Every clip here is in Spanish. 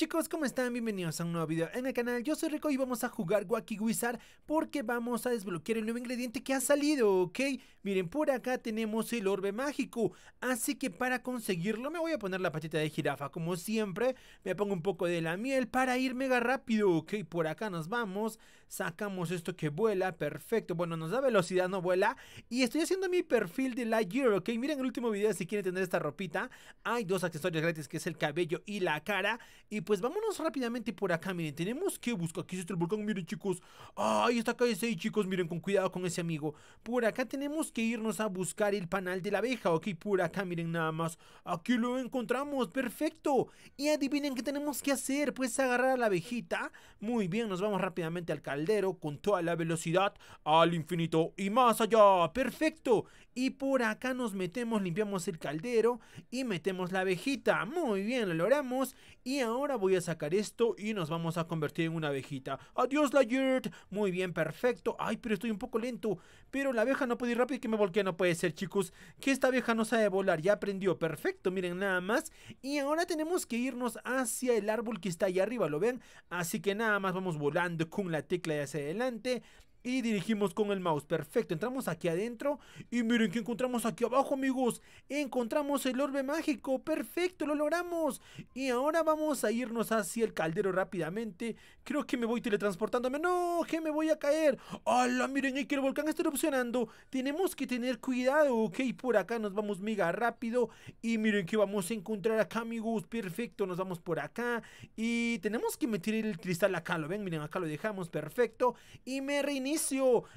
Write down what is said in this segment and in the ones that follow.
Chicos, ¿cómo están? Bienvenidos a un nuevo video en el canal, yo soy Rico y vamos a jugar Wacky Wizard porque vamos a desbloquear el nuevo ingrediente que ha salido, ¿ok? Miren, por acá tenemos el orbe mágico, así que para conseguirlo me voy a poner la patita de jirafa como siempre, me pongo un poco de la miel para ir mega rápido, ¿ok? Por acá nos vamos, sacamos esto que vuela, perfecto, bueno, nos da velocidad, no vuela, y estoy haciendo mi perfil de Lightyear, ¿ok? Miren el último video si quieren tener esta ropita, hay dos accesorios gratis que es el cabello y la cara, y pues vámonos rápidamente por acá, miren, tenemos que buscar, aquí está el volcán, miren chicos, ahí está acá ese, chicos, miren, con cuidado con ese amigo, por acá tenemos que irnos a buscar el panal de la abeja, ok, por acá, miren nada más, aquí lo encontramos, perfecto, y adivinen qué tenemos que hacer, pues agarrar a la abejita, muy bien, nos vamos rápidamente al caldero con toda la velocidad al infinito y más allá, perfecto, y por acá nos metemos, limpiamos el caldero y metemos la abejita, muy bien, lo logramos, y ahora voy a sacar esto y nos vamos a convertir en una abejita. Adiós, la yurt Muy bien, perfecto. Ay, pero estoy un poco lento. Pero la abeja no puede ir rápido y que me volqué, No puede ser, chicos. Que esta abeja no sabe volar. Ya aprendió. Perfecto, miren nada más. Y ahora tenemos que irnos hacia el árbol que está allá arriba. ¿Lo ven? Así que nada más vamos volando con la tecla de hacia adelante y dirigimos con el mouse. Perfecto, entramos aquí adentro y miren que encontramos aquí abajo, amigos. Encontramos el orbe mágico, perfecto, lo logramos. Y ahora vamos a irnos hacia el caldero rápidamente. Creo que me voy teletransportándome. No, que me voy a caer. ¡Hala! Miren, hay que el volcán está erupcionando. Tenemos que tener cuidado, ok. Por acá nos vamos mega rápido. Y miren que vamos a encontrar acá, amigos. Perfecto, nos vamos por acá. Y tenemos que meter el cristal acá, lo ven, miren, acá lo dejamos, perfecto. Y me reiniciamos.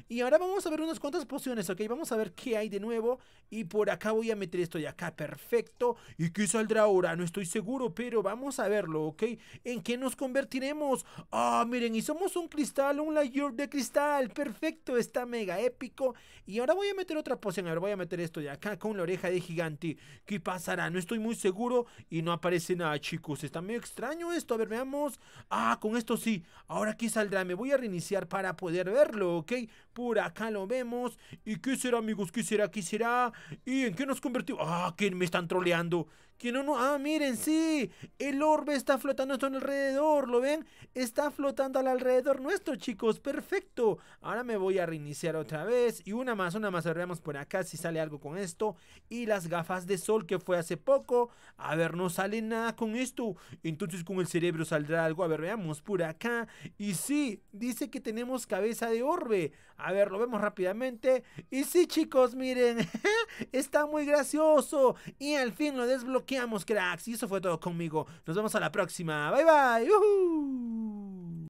Y ahora vamos a ver unas cuantas pociones, ¿ok? Vamos a ver qué hay de nuevo. Y por acá voy a meter esto de acá, perfecto. ¿Y qué saldrá ahora? No estoy seguro, pero vamos a verlo, ¿ok? ¿En qué nos convertiremos? Ah, miren, y somos un cristal, un layer de cristal. Perfecto, está mega épico. Y ahora voy a meter otra poción. A ver, voy a meter esto de acá con la oreja de gigante. ¿Qué pasará? No estoy muy seguro y no aparece nada, chicos. Está medio extraño esto. A ver, veamos. Ah, con esto sí. Ahora qué saldrá. Me voy a reiniciar para poder verlo. ¿ok? Por acá lo vemos. ¿Y qué será, amigos? ¿Qué será? ¿Qué será? ¿Y en qué nos convertimos? ¡Ah, ¿Quién me están troleando! no, ah, miren, sí, el orbe está flotando a alrededor, ¿lo ven? Está flotando al alrededor nuestro, chicos, perfecto. Ahora me voy a reiniciar otra vez y una más, una más, a veamos por acá si sale algo con esto. Y las gafas de sol que fue hace poco, a ver, no sale nada con esto. Entonces con el cerebro saldrá algo, a ver, veamos por acá. Y sí, dice que tenemos cabeza de orbe. A ver, lo vemos rápidamente. Y sí, chicos, miren, está muy gracioso. Y al fin lo desbloqueamos cracks. Y eso fue todo conmigo. Nos vemos a la próxima. Bye bye.